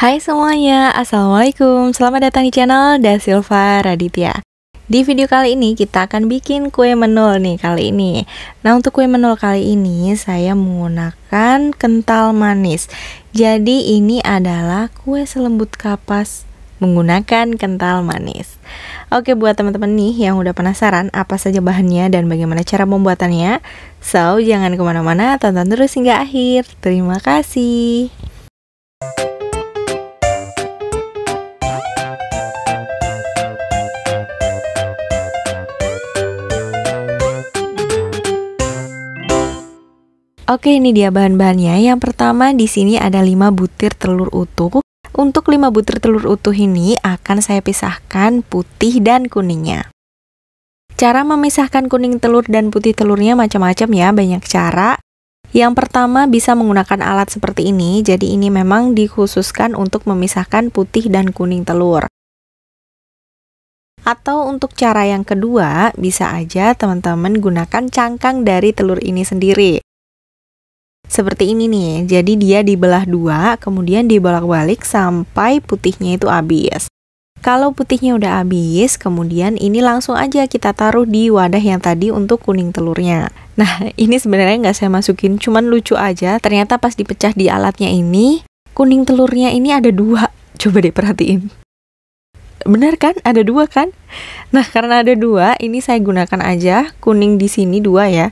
Hai semuanya, Assalamualaikum Selamat datang di channel Da Silva Raditya Di video kali ini kita akan bikin kue menul nih kali ini Nah untuk kue menul kali ini saya menggunakan kental manis Jadi ini adalah kue selembut kapas menggunakan kental manis Oke buat teman-teman nih yang udah penasaran apa saja bahannya dan bagaimana cara membuatannya So jangan kemana-mana, tonton terus hingga akhir Terima kasih Oke, ini dia bahan-bahannya. Yang pertama di sini ada 5 butir telur utuh. Untuk 5 butir telur utuh ini akan saya pisahkan putih dan kuningnya. Cara memisahkan kuning telur dan putih telurnya macam-macam ya, banyak cara. Yang pertama bisa menggunakan alat seperti ini, jadi ini memang dikhususkan untuk memisahkan putih dan kuning telur. Atau untuk cara yang kedua, bisa aja teman-teman gunakan cangkang dari telur ini sendiri seperti ini nih. Jadi dia dibelah dua, kemudian dibolak-balik sampai putihnya itu habis. Kalau putihnya udah habis, kemudian ini langsung aja kita taruh di wadah yang tadi untuk kuning telurnya. Nah, ini sebenarnya nggak saya masukin, cuman lucu aja. Ternyata pas dipecah di alatnya ini, kuning telurnya ini ada dua. Coba deh perhatiin. Benar kan? Ada dua kan? Nah, karena ada dua, ini saya gunakan aja kuning di sini dua ya.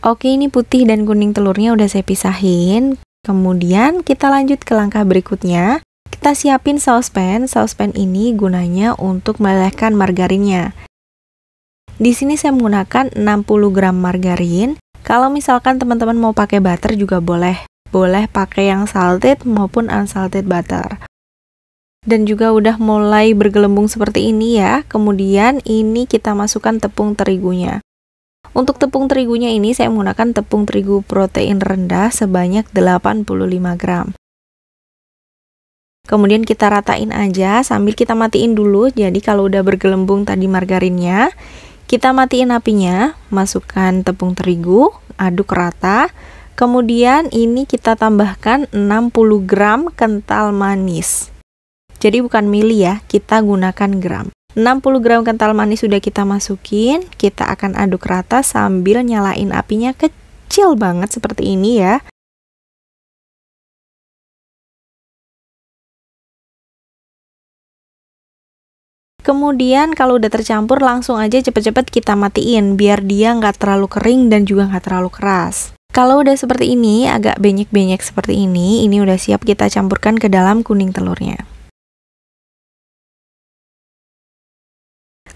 Oke, ini putih dan kuning telurnya udah saya pisahin. Kemudian kita lanjut ke langkah berikutnya. Kita siapin saucepan. Saucepan ini gunanya untuk melelehkan margarinnya. Di sini saya menggunakan 60 gram margarin. Kalau misalkan teman-teman mau pakai butter juga boleh. Boleh pakai yang salted maupun unsalted butter. Dan juga udah mulai bergelembung seperti ini ya. Kemudian ini kita masukkan tepung terigunya. Untuk tepung terigunya ini saya menggunakan tepung terigu protein rendah sebanyak 85 gram. Kemudian kita ratain aja sambil kita matiin dulu. Jadi kalau udah bergelembung tadi margarinnya, kita matiin apinya, masukkan tepung terigu, aduk rata. Kemudian ini kita tambahkan 60 gram kental manis. Jadi bukan mili ya, kita gunakan gram. 60 gram kental manis sudah kita masukin, kita akan aduk rata sambil nyalain apinya kecil banget seperti ini ya. Kemudian kalau udah tercampur langsung aja cepet-cepet kita matiin biar dia nggak terlalu kering dan juga nggak terlalu keras. Kalau udah seperti ini, agak benyek-benyek seperti ini, ini udah siap kita campurkan ke dalam kuning telurnya.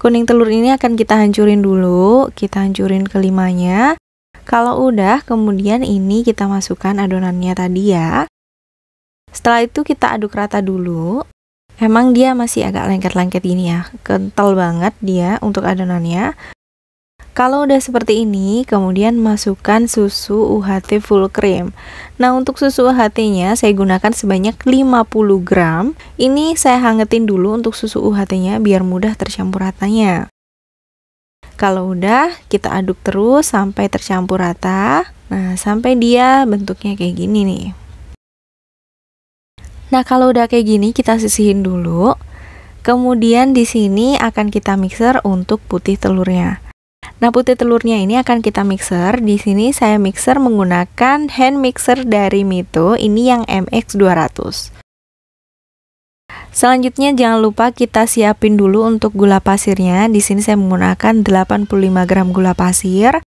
Kuning telur ini akan kita hancurin dulu, kita hancurin kelimanya. Kalau udah, kemudian ini kita masukkan adonannya tadi ya. Setelah itu kita aduk rata dulu. Emang dia masih agak lengket-lengket ini ya, kental banget dia untuk adonannya. Kalau udah seperti ini, kemudian masukkan susu UHT full cream. Nah, untuk susu UHT-nya saya gunakan sebanyak 50 gram. Ini saya hangetin dulu untuk susu UHT-nya biar mudah tercampur ratanya. Kalau udah, kita aduk terus sampai tercampur rata. Nah, sampai dia bentuknya kayak gini nih. Nah, kalau udah kayak gini kita sisihin dulu. Kemudian di sini akan kita mixer untuk putih telurnya. Nah, putih telurnya ini akan kita mixer. Di sini saya mixer menggunakan hand mixer dari Mito, ini yang MX200. Selanjutnya jangan lupa kita siapin dulu untuk gula pasirnya. Di sini saya menggunakan 85 gram gula pasir.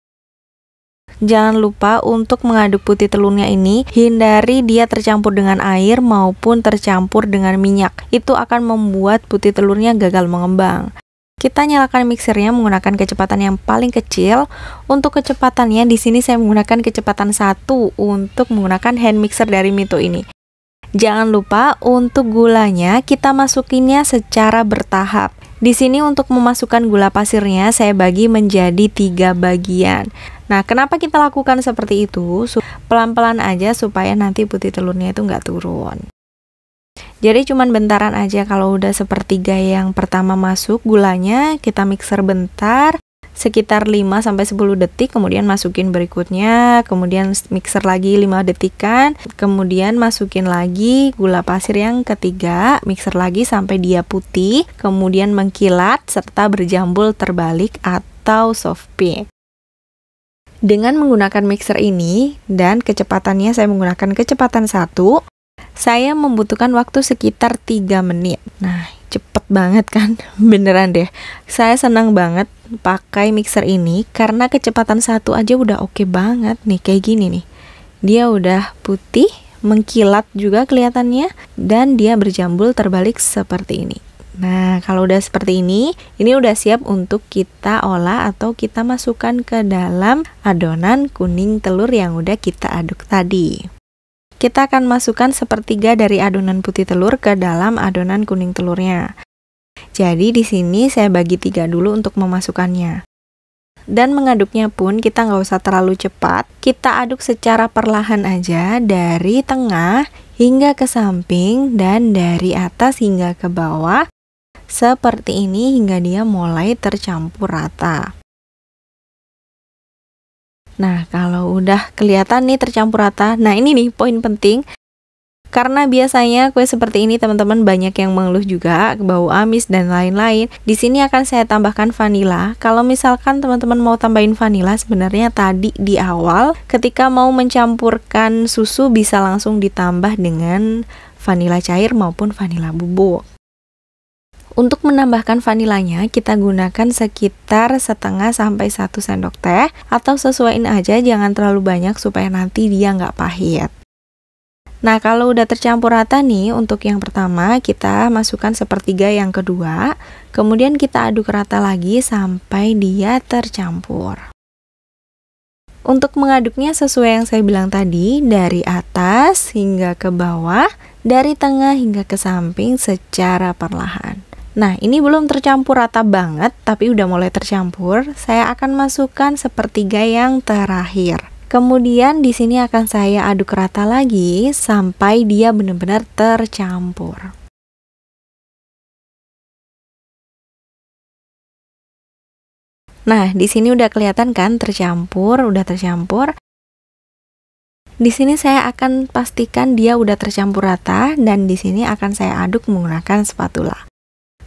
Jangan lupa untuk mengaduk putih telurnya ini, hindari dia tercampur dengan air maupun tercampur dengan minyak. Itu akan membuat putih telurnya gagal mengembang. Kita nyalakan mixernya menggunakan kecepatan yang paling kecil. Untuk kecepatannya di sini saya menggunakan kecepatan satu untuk menggunakan hand mixer dari Mito ini. Jangan lupa untuk gulanya kita masukinnya secara bertahap. Di sini untuk memasukkan gula pasirnya saya bagi menjadi tiga bagian. Nah, kenapa kita lakukan seperti itu? Pelan-pelan aja supaya nanti putih telurnya itu nggak turun. Jadi cuman bentaran aja kalau udah sepertiga yang pertama masuk gulanya kita mixer bentar sekitar 5 sampai 10 detik kemudian masukin berikutnya kemudian mixer lagi 5 detikan kemudian masukin lagi gula pasir yang ketiga mixer lagi sampai dia putih kemudian mengkilat serta berjambul terbalik atau soft peak dengan menggunakan mixer ini dan kecepatannya saya menggunakan kecepatan 1 saya membutuhkan waktu sekitar 3 menit. Nah, cepet banget kan? Beneran deh. Saya senang banget pakai mixer ini karena kecepatan satu aja udah oke okay banget nih kayak gini nih. Dia udah putih, mengkilat juga kelihatannya dan dia berjambul terbalik seperti ini. Nah, kalau udah seperti ini, ini udah siap untuk kita olah atau kita masukkan ke dalam adonan kuning telur yang udah kita aduk tadi kita akan masukkan sepertiga dari adonan putih telur ke dalam adonan kuning telurnya. Jadi di sini saya bagi tiga dulu untuk memasukkannya. Dan mengaduknya pun kita nggak usah terlalu cepat, kita aduk secara perlahan aja dari tengah hingga ke samping dan dari atas hingga ke bawah seperti ini hingga dia mulai tercampur rata. Nah, kalau udah kelihatan nih tercampur rata, nah ini nih poin penting. Karena biasanya kue seperti ini teman-teman banyak yang mengeluh juga bau amis dan lain-lain. Di sini akan saya tambahkan vanila. Kalau misalkan teman-teman mau tambahin vanila sebenarnya tadi di awal ketika mau mencampurkan susu bisa langsung ditambah dengan vanila cair maupun vanila bubuk. Untuk menambahkan vanilanya, kita gunakan sekitar setengah sampai satu sendok teh atau sesuaiin aja jangan terlalu banyak supaya nanti dia nggak pahit. Nah, kalau udah tercampur rata nih, untuk yang pertama kita masukkan sepertiga yang kedua, kemudian kita aduk rata lagi sampai dia tercampur. Untuk mengaduknya sesuai yang saya bilang tadi, dari atas hingga ke bawah, dari tengah hingga ke samping secara perlahan. Nah, ini belum tercampur rata banget, tapi udah mulai tercampur. Saya akan masukkan sepertiga yang terakhir. Kemudian di sini akan saya aduk rata lagi sampai dia benar-benar tercampur. Nah, di sini udah kelihatan kan tercampur, udah tercampur. Di sini saya akan pastikan dia udah tercampur rata dan di sini akan saya aduk menggunakan spatula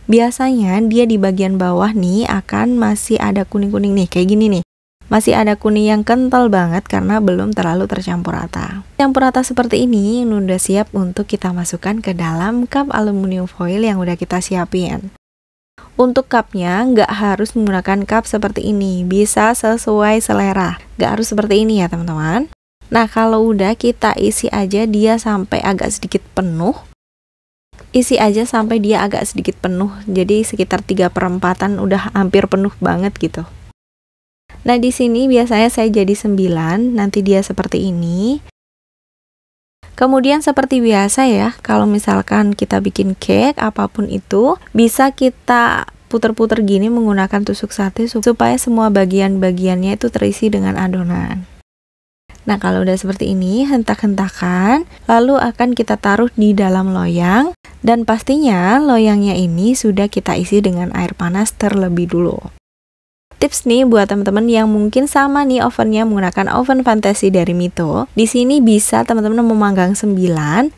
biasanya dia di bagian bawah nih akan masih ada kuning-kuning nih kayak gini nih masih ada kuning yang kental banget karena belum terlalu tercampur rata. Campur rata seperti ini udah siap untuk kita masukkan ke dalam cup aluminium foil yang udah kita siapin. Untuk cupnya nggak harus menggunakan cup seperti ini, bisa sesuai selera. Nggak harus seperti ini ya teman-teman. Nah kalau udah kita isi aja dia sampai agak sedikit penuh isi aja sampai dia agak sedikit penuh jadi sekitar tiga perempatan udah hampir penuh banget gitu nah di sini biasanya saya jadi 9 nanti dia seperti ini Kemudian seperti biasa ya, kalau misalkan kita bikin cake apapun itu, bisa kita puter-puter gini menggunakan tusuk sate supaya semua bagian-bagiannya itu terisi dengan adonan. Nah, kalau udah seperti ini, hentak-hentakan, lalu akan kita taruh di dalam loyang, dan pastinya loyangnya ini sudah kita isi dengan air panas terlebih dulu. Tips nih buat teman-teman yang mungkin sama nih ovennya menggunakan oven fantasi dari Mito. Di sini bisa teman-teman memanggang 9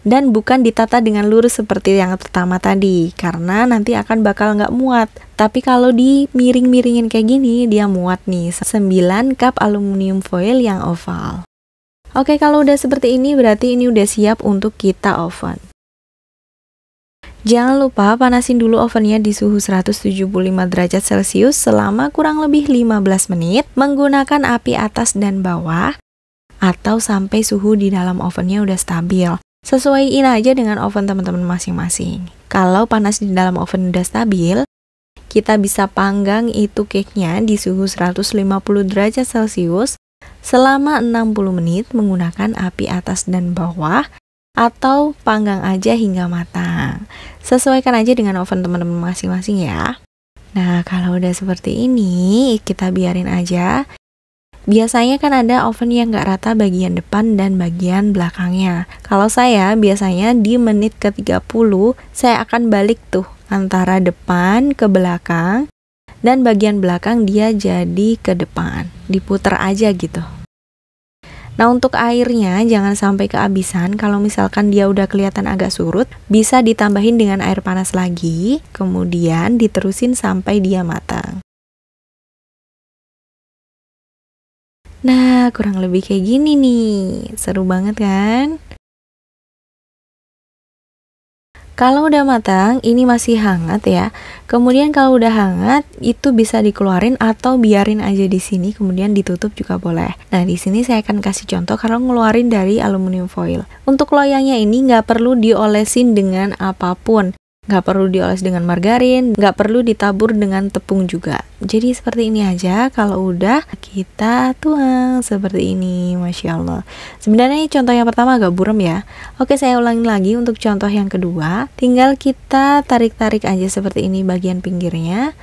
dan bukan ditata dengan lurus seperti yang pertama tadi karena nanti akan bakal nggak muat. Tapi kalau di miring miringin kayak gini dia muat nih 9 cup aluminium foil yang oval. Oke, kalau udah seperti ini berarti ini udah siap untuk kita oven. Jangan lupa panasin dulu ovennya di suhu 175 derajat Celcius selama kurang lebih 15 menit menggunakan api atas dan bawah atau sampai suhu di dalam ovennya udah stabil. Sesuaiin aja dengan oven teman-teman masing-masing. Kalau panas di dalam oven udah stabil, kita bisa panggang itu cake-nya di suhu 150 derajat Celcius selama 60 menit menggunakan api atas dan bawah atau panggang aja hingga matang. Sesuaikan aja dengan oven teman-teman masing-masing ya. Nah, kalau udah seperti ini, kita biarin aja. Biasanya kan ada oven yang gak rata bagian depan dan bagian belakangnya. Kalau saya biasanya di menit ke-30, saya akan balik tuh antara depan ke belakang dan bagian belakang dia jadi ke depan. diputar aja gitu. Nah untuk airnya jangan sampai kehabisan kalau misalkan dia udah kelihatan agak surut bisa ditambahin dengan air panas lagi kemudian diterusin sampai dia matang. Nah kurang lebih kayak gini nih seru banget kan? Kalau udah matang, ini masih hangat ya. Kemudian kalau udah hangat, itu bisa dikeluarin atau biarin aja di sini, kemudian ditutup juga boleh. Nah, di sini saya akan kasih contoh kalau ngeluarin dari aluminium foil. Untuk loyangnya ini nggak perlu diolesin dengan apapun nggak perlu dioles dengan margarin, nggak perlu ditabur dengan tepung juga. Jadi seperti ini aja, kalau udah kita tuang seperti ini, Masya Allah. Sebenarnya contoh yang pertama agak buram ya. Oke, saya ulangi lagi untuk contoh yang kedua. Tinggal kita tarik-tarik aja seperti ini bagian pinggirnya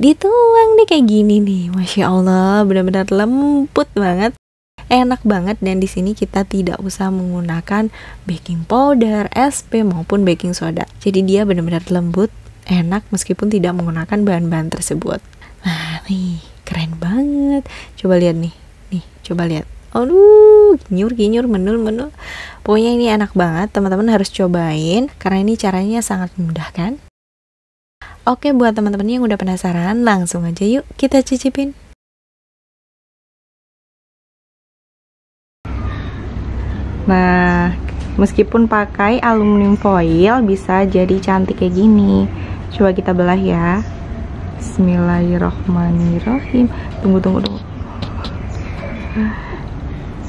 dituang deh kayak gini nih Masya Allah benar-benar lembut banget enak banget dan di sini kita tidak usah menggunakan baking powder, SP maupun baking soda. Jadi dia benar-benar lembut, enak meskipun tidak menggunakan bahan-bahan tersebut. Nah, nih, keren banget. Coba lihat nih. Nih, coba lihat. Aduh, ginyur ginyur menul menul. Pokoknya ini enak banget, teman-teman harus cobain karena ini caranya sangat mudah kan? Oke, buat teman-teman yang udah penasaran, langsung aja yuk kita cicipin. Nah, meskipun pakai aluminium foil bisa jadi cantik kayak gini. Coba kita belah ya. Bismillahirrahmanirrahim. Tunggu tunggu tunggu.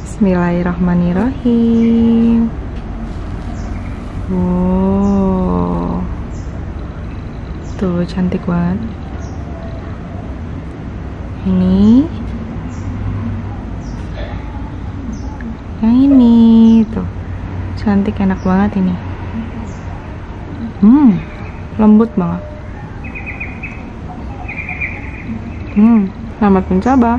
Bismillahirrahmanirrahim. Wow. Tuh cantik banget. Ini cantik enak banget ini hmm lembut banget hmm selamat mencoba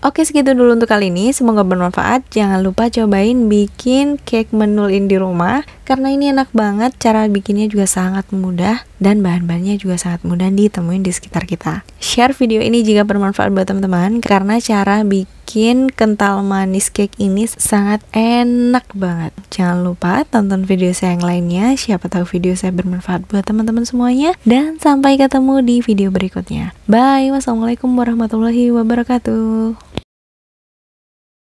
Oke segitu dulu untuk kali ini, semoga bermanfaat. Jangan lupa cobain bikin cake menulin di rumah. Karena ini enak banget, cara bikinnya juga sangat mudah dan bahan-bahannya juga sangat mudah ditemuin di sekitar kita. Share video ini jika bermanfaat buat teman-teman karena cara bikin kental manis cake ini sangat enak banget. Jangan lupa tonton video saya yang lainnya, siapa tahu video saya bermanfaat buat teman-teman semuanya dan sampai ketemu di video berikutnya. Bye, wassalamualaikum warahmatullahi wabarakatuh.